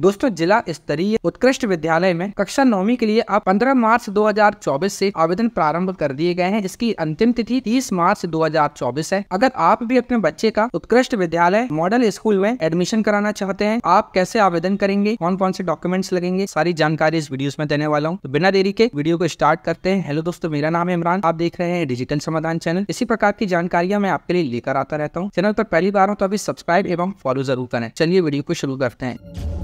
दोस्तों जिला स्तरीय उत्कृष्ट विद्यालय में कक्षा नौवीं के लिए आप 15 मार्च 2024 से आवेदन प्रारंभ कर दिए गए हैं जिसकी अंतिम तिथि 30 मार्च 2024 है अगर आप भी अपने बच्चे का उत्कृष्ट विद्यालय मॉडल स्कूल में एडमिशन कराना चाहते हैं आप कैसे आवेदन करेंगे कौन कौन से डॉक्यूमेंट्स लगेंगे सारी जानकारी इस वीडियो में देने वाला हूँ तो बिना देरी के वीडियो को स्टार्ट करते हैं हेलो दोस्तों मेरा नाम है इमरान आप देख रहे हैं डिजिटल समाधान चैनल इसी प्रकार की जानकारियां मैं आपके लिए लेकर आता रहता हूँ चैनल पर पहली बार हूँ तो अभी सब्सक्राइब एवं फॉलो जरूर करें चलिए वीडियो को शुरू करते हैं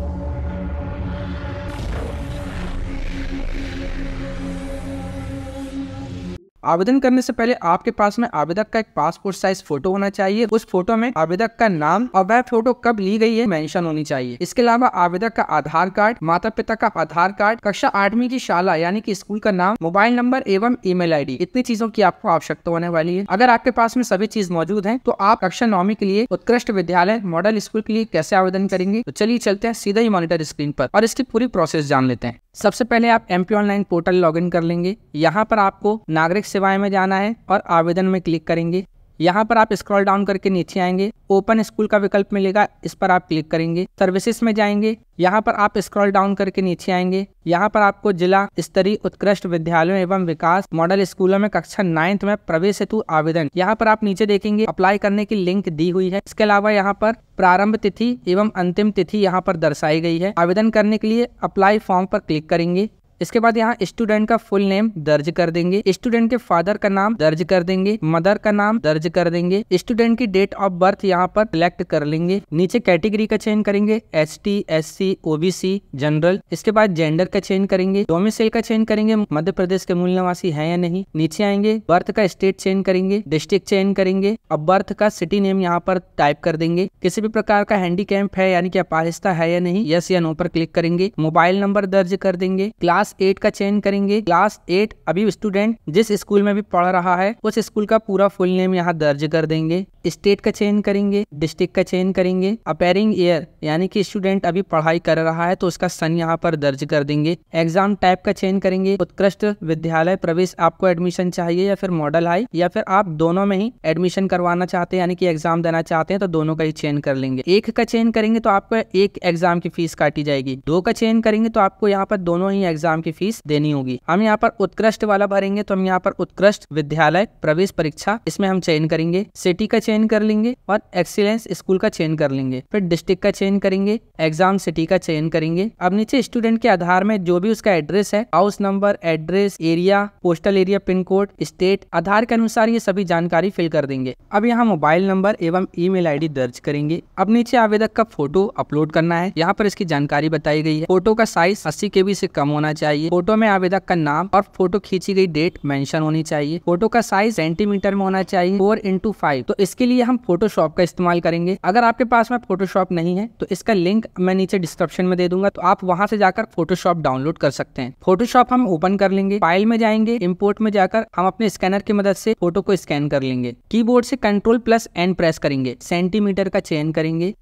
आवेदन करने से पहले आपके पास में आवेदक का एक पासपोर्ट साइज फोटो होना चाहिए उस फोटो में आवेदक का नाम और वह फोटो कब ली गई है मेंशन होनी चाहिए इसके अलावा आवेदक का आधार कार्ड माता पिता का आधार कार्ड कक्षा आठवीं की शाला यानी कि स्कूल का नाम मोबाइल नंबर एवं ईमेल आईडी इतनी चीजों की आपको आवश्यकता होने वाली है अगर आपके पास में सभी चीज मौजूद है तो आप कक्षा नौवीं के लिए उत्कृष्ट विद्यालय मॉडल स्कूल के लिए कैसे आवेदन करेंगे तो चलिए चलते हैं सीधा ही मॉनिटर स्क्रीन पर और इसकी पूरी प्रोसेस जान लेते हैं सबसे पहले आप M P online portal login कर लेंगे यहाँ पर आपको नागरिक सेवाएं में जाना है और आवेदन में क्लिक करेंगे यहाँ पर आप स्क्रॉल डाउन करके नीचे आएंगे ओपन स्कूल का विकल्प मिलेगा इस पर आप क्लिक करेंगे सर्विसेज में जाएंगे यहाँ पर आप स्क्रॉल डाउन करके नीचे आएंगे यहाँ पर आपको जिला स्तरीय उत्कृष्ट विद्यालयों एवं विकास मॉडल स्कूलों में कक्षा नाइन्थ में प्रवेश हेतु आवेदन यहाँ पर आप नीचे देखेंगे अप्लाई करने की लिंक दी हुई है इसके अलावा यहाँ पर प्रारंभ तिथि एवं अंतिम तिथि यहाँ पर दर्शाई गई है आवेदन करने के लिए अप्लाई फॉर्म पर क्लिक करेंगे इसके बाद यहाँ स्टूडेंट का फुल नेम दर्ज कर देंगे स्टूडेंट के फादर का नाम दर्ज कर देंगे मदर का नाम दर्ज कर देंगे स्टूडेंट की डेट ऑफ बर्थ यहाँ पर सिलेक्ट कर लेंगे नीचे कैटेगरी का चेंज करेंगे S T S C OBC general इसके बाद जेंडर का चेंज करेंगे डोमिसाइल का चेंज करेंगे मध्य प्रदेश के मूल निवासी है या नहीं नीचे आएंगे बर्थ का स्टेट चेंज करेंगे डिस्ट्रिक्ट चेंज करेंगे अब बर्थ का सिटी नेम यहाँ पर टाइप कर देंगे किसी भी प्रकार का हैंडी है यानी कि अपाहिस्ता है या नहीं यस या नो पर क्लिक करेंगे मोबाइल नंबर दर्ज कर देंगे क्लास क्लास एट का चयन करेंगे क्लास एट अभी स्टूडेंट जिस स्कूल में भी पढ़ रहा है उस स्कूल का पूरा फुल नेम यहाँ दर्ज कर देंगे स्टेट का चयन करेंगे डिस्ट्रिक्ट का चयन करेंगे अपेयरिंग ईयर यानी कि स्टूडेंट अभी पढ़ाई कर रहा है तो उसका सन यहाँ पर दर्ज कर देंगे एग्जाम टाइप का चयन करेंगे उत्कृष्ट विद्यालय प्रवेश आपको एडमिशन चाहिए या फिर मॉडल हाई या फिर आप दोनों में ही एडमिशन करवाना चाहते हैं यानी कि एग्जाम देना चाहते हैं तो दोनों का ही चयन कर लेंगे एक का चयन करेंगे तो आपको एक एग्जाम की फीस काटी जाएगी दो का चयन करेंगे तो आपको यहाँ पर दोनों ही एग्जाम की फीस देनी होगी हम यहाँ पर उत्कृष्ट वाला भरेंगे तो हम यहाँ पर उत्कृष्ट विद्यालय प्रवेश परीक्षा इसमें हम चयन करेंगे सिटी का चयन कर लेंगे और एक्सीलेंस स्कूल का चयन कर लेंगे फिर डिस्ट्रिक्ट का चयन करेंगे एग्जाम सिटी का चयन करेंगे अब नीचे स्टूडेंट के आधार में जो भी उसका एड्रेस है house number address area postal area pin code state Aadhaar के अनुसार ये सभी जानकारी फिल कर देंगे अब यहाँ मोबाइल नंबर एवं ईमेल मेल दर्ज करेंगे अब नीचे आवेदक का फोटो अपलोड करना है यहाँ पर इसकी जानकारी बताई गई है फोटो का साइज अस्सी के से कम होना चाहिए फोटो में आवेदक का नाम और फोटो खींची गई डेट मेंशन होनी चाहिए फोटो का साइज सेंटीमीटर में होना चाहिए फोर इंटू फाइव तो इसके इसके लिए हम फोटोशॉप का इस्तेमाल करेंगे अगर आपके पास में फोटोशॉप नहीं है तो इसका लिंक मैं नीचे डिस्क्रिप्शन में दे दूंगा तो आप वहां से जाकर फोटोशॉप डाउनलोड कर सकते हैं फोटोशॉप हम ओपन कर लेंगे फाइल में जाएंगे इम्पोर्ट में जाकर हम अपने स्कैनर की मदद से फोटो को स्कैन कर लेंगे कीबोर्ड से कंट्रोल प्लस एन प्रेस करेंगे सेंटीमीटर का चयन करेंगे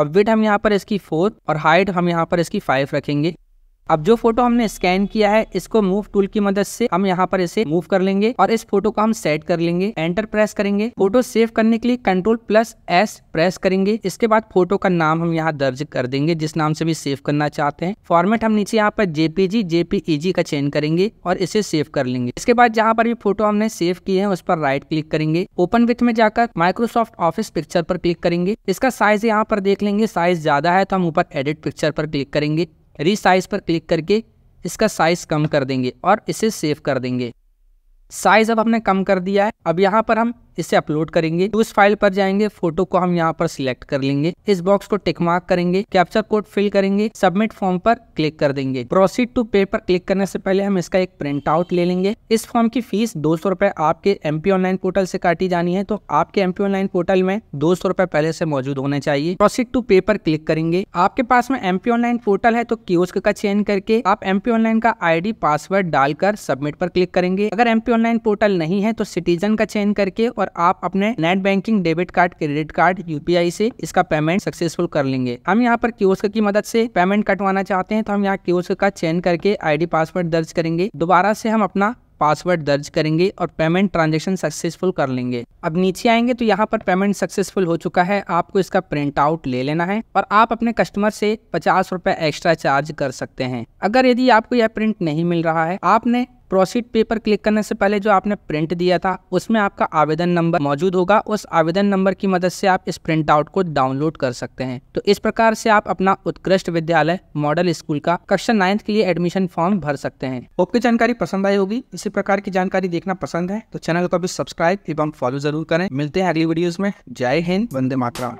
और विट हम यहाँ पर इसकी फोर और हाइट हम यहाँ पर इसकी फाइव रखेंगे अब जो फोटो हमने स्कैन किया है इसको मूव टूल की मदद से हम यहाँ पर इसे मूव कर लेंगे और इस फोटो को हम सेट कर लेंगे एंटर प्रेस करेंगे फोटो सेव करने के लिए कंट्रोल प्लस एस प्रेस करेंगे इसके बाद फोटो का नाम हम यहाँ दर्ज कर देंगे जिस नाम से भी सेव करना चाहते हैं फॉर्मेट हम नीचे यहाँ पर जेपीजी जेपीईजी का चेन करेंगे और इसे सेव कर लेंगे इसके बाद जहाँ पर भी फोटो हमने सेव किए हैं उस पर राइट क्लिक करेंगे ओपन विथ में जाकर माइक्रोसॉफ्ट ऑफिस पिक्चर पर क्लिक करेंगे इसका साइज यहाँ पर देख लेंगे साइज ज्यादा है तो हम ऊपर एडिट पिक्चर पर क्लिक करेंगे रिसाइज पर क्लिक करके इसका साइज़ कम कर देंगे और इसे सेव कर देंगे साइज़ अब हमने कम कर दिया है अब यहाँ पर हम इसे अपलोड करेंगे तो उस फाइल पर जाएंगे फोटो को हम यहाँ पर सिलेक्ट कर लेंगे इस बॉक्स को टिक मार्क करेंगे कैप्चर कोड फिल करेंगे सबमिट फॉर्म पर क्लिक कर देंगे प्रोसीड टू पे पर क्लिक करने से पहले हम इसका एक प्रिंट आउट ले लेंगे इस फॉर्म की फीस दो सौ रूपए आपके एम पी ऑनलाइन पोर्टल से काटी जानी है तो आपके एम पी ऑनलाइन पोर्टल में दो सौ रूपए पहले से मौजूद होने चाहिए प्रोसीड टू पे पर क्लिक करेंगे आपके पास में एम पी ऑनलाइन पोर्टल है तो क्यूस्क का चयन करके आप एम पी ऑनलाइन का डी पासवर्ड डालकर सबमिट पर क्लिक करेंगे अगर एम पी ऑनलाइन पोर्टल नहीं है तो सिटीजन का चयन करके और और आप अपने net banking debit card credit card UPI से इसका पेमेंट सक्सेसफुल कर लेंगे हम यहाँ पर क्योस्क की मदद से पेमेंट कटवाना चाहते हैं तो हम यहाँ क्योस्क का चयन करके आई पासवर्ड दर्ज करेंगे दोबारा से हम अपना पासवर्ड दर्ज करेंगे और पेमेंट ट्रांजेक्शन सक्सेसफुल कर लेंगे अब नीचे आएंगे तो यहाँ पर पेमेंट सक्सेसफुल हो चुका है आपको इसका प्रिंट आउट ले लेना है और आप अपने कस्टमर से पचास रुपए एक्स्ट्रा चार्ज कर सकते हैं अगर यदि आपको यह प्रिंट नहीं मिल रहा है आपने प्रोसीड पे पर क्लिक करने से पहले जो आपने प्रिंट दिया था उसमें आपका आवेदन नंबर मौजूद होगा उस आवेदन नंबर की मदद से आप इस प्रिंट आउट को डाउनलोड कर सकते हैं तो इस प्रकार से आप अपना उत्कृष्ट विद्यालय मॉडल स्कूल का कक्षा नाइन्थ के लिए एडमिशन फॉर्म भर सकते हैं ओके जानकारी पसंद आई होगी इसी प्रकार की जानकारी देखना पसंद है तो चैनल को अभी सब्सक्राइब एवं फॉलो जरूर करें मिलते हैं अगली वीडियोज में जय हिंद वंदे मातरा